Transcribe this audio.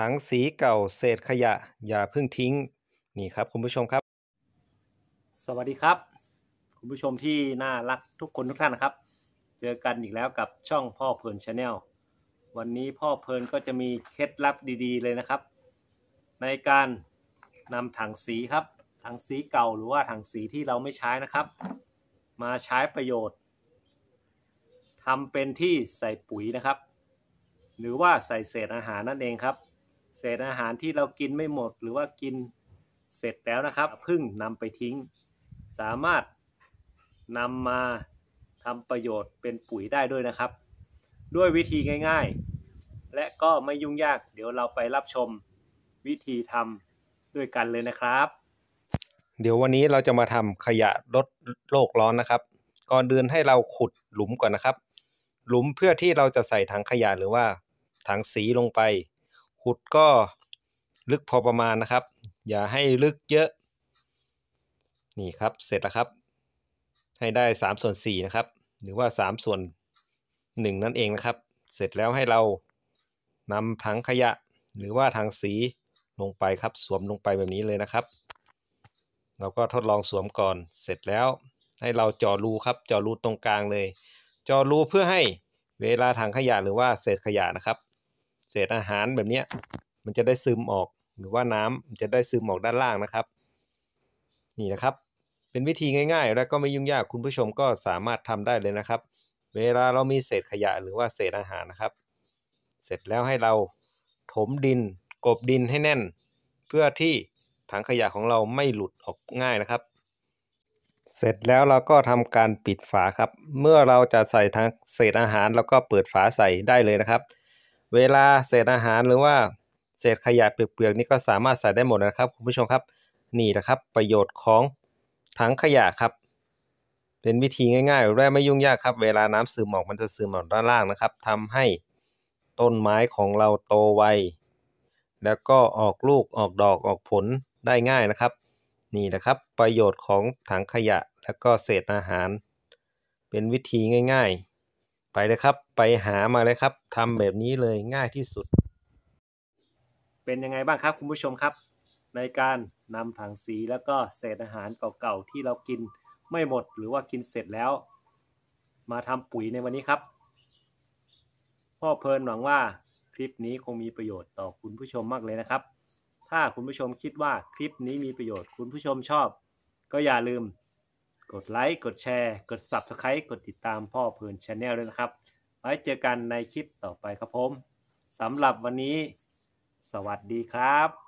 ถังสีเก่าเศษขยะ อย่าเพิ่งทิ้งนี่ครับคุณผู้ชมครับ สวัสดีครับ คุณผู้ชมที่น่ารักทุกคนทุกท่านนะครับ เจอกันอีกแล้วกับช่องพ่อเพลินชาแนลวันนี้พ่อเพลินก็จะมีเคล็ดลับดี ๆ เลยนะครับ ในการนำถังสีครับ ถังสีเก่าหรือว่าถังสีที่เราไม่ใช้นะครับ มาใช้ประโยชน์ทำเป็นที่ใส่ปุ๋ยนะครับ หรือว่าใส่เศษอาหารนั่นเองครับเศษอาหารที่เรากินไม่หมดหรือว่ากินเสร็จแล้วนะครับพึ่งนำไปทิ้ง สามารถนำมาทำประโยชน์เป็นปุ๋ยได้ด้วยนะครับ ด้วยวิธีง่าย ๆ และก็ไม่ยุ่งยาก เดี๋ยวเราไปรับชมวิธีทำด้วยกันเลยนะครับ เดี๋ยววันนี้เราจะมาทำขยะลดโลกร้อนนะครับ ก่อนเดินให้เราขุดหลุมก่อนนะครับ หลุมเพื่อที่เราจะใส่ถังขยะ หรือว่าถังสีลงไปขุดก็ลึกพอประมาณนะครับ อย่าให้ลึกเยอะ นี่ครับเสร็จแล้วครับ ให้ได้3ส่วน4นะครับ หรือว่า3ส่วน1นั่นเองนะครับ เสร็จแล้วให้เรานำถังขยะ หรือว่าถังสีลงไปครับ สวมลงไปแบบนี้เลยนะครับ เราก็ทดลองสวมก่อนเสร็จแล้ว ให้เราจอรูครับจอรูตรงกลางเลยจอรูเพื่อให้เวลาถังขยะหรือว่าเศษขยะนะครับเศษอาหารแบบนี้มันจะได้ซึมออกหรือว่าน้ำจะได้ซึมออกด้านล่างนะครับ นี่นะครับ เป็นวิธีง่าย ๆ แล้วก็ไม่ยุ่งยากคุณผู้ชมก็สามารถทำได้เลยนะครับ เวลาเรามีเศษขยะหรือว่าเศษอาหารนะครับ เสร็จแล้วให้เราถมดินกบดินให้แน่น เพื่อที่ถังขยะของเราไม่หลุดออกง่ายนะครับ เสร็จแล้วเราก็ทำการปิดฝาครับ เมื่อเราจะใส่ทั้งเศษอาหารเราก็เปิดฝาใส่ได้เลยนะครับเวลาเศษอาหารหรือว่าเศษขยะเปียกๆนี่ก็สามารถใส่ได้หมดนะครับคุณผู้ชมครับนี่นะครับ ประโยชน์ของถังขยะครับ เป็นวิธีง่ายๆและไม่ยุ่งยากครับ เวลาน้ำซึมออกมันจะซึมออกด้านล่างนะครับ ทำให้ต้นไม้ของเราโตไวแล้วก็ออกลูกออกดอกออกผลได้ง่ายนะครับ นี่นะครับ ประโยชน์ของถังขยะแล้วก็เศษอาหาร เป็นวิธีง่าย ๆไปเลยครับ ไปหามาเลยครับทำแบบนี้เลยง่ายที่สุด เป็นยังไงบ้างครับคุณผู้ชมครับ ในการนำถังสีแล้วก็เศษอาหารเก่าๆที่เรากินไม่หมดหรือว่ากินเสร็จแล้ว มาทำปุ๋ยในวันนี้ครับพ่อเพลินหวังว่าคลิปนี้คงมีประโยชน์ต่อคุณผู้ชมมากเลยนะครับ ถ้าคุณผู้ชมคิดว่าคลิปนี้มีประโยชน์คุณผู้ชมชอบ ก็อย่าลืมกดไลค์ กดแชร์ กด Subscribe กดติดตามพ่อเพลินชาแนลด้วยนะครับ ไว้เจอกันในคลิปต่อไปครับผม สำหรับวันนี้ สวัสดีครับ